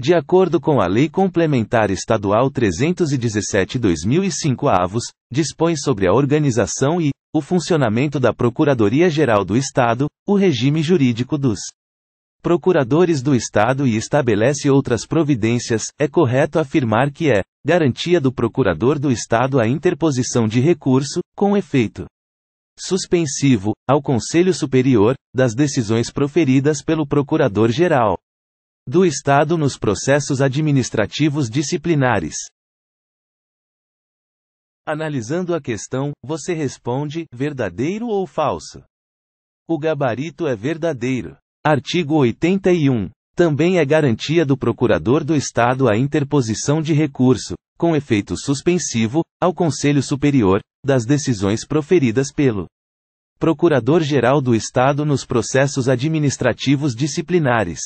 De acordo com a Lei Complementar Estadual 317-2005 avos, dispõe sobre a organização e o funcionamento da Procuradoria-Geral do Estado, o regime jurídico dos procuradores do Estado e estabelece outras providências, é correto afirmar que é garantia do procurador do Estado a interposição de recurso, com efeito suspensivo, ao Conselho Superior, das decisões proferidas pelo Procurador-Geral do Estado nos processos administrativos disciplinares. Analisando a questão, você responde: verdadeiro ou falso? O gabarito é verdadeiro. Artigo 81. Também é garantia do Procurador do Estado a interposição de recurso, com efeito suspensivo, ao Conselho Superior, das decisões proferidas pelo Procurador-Geral do Estado nos processos administrativos disciplinares.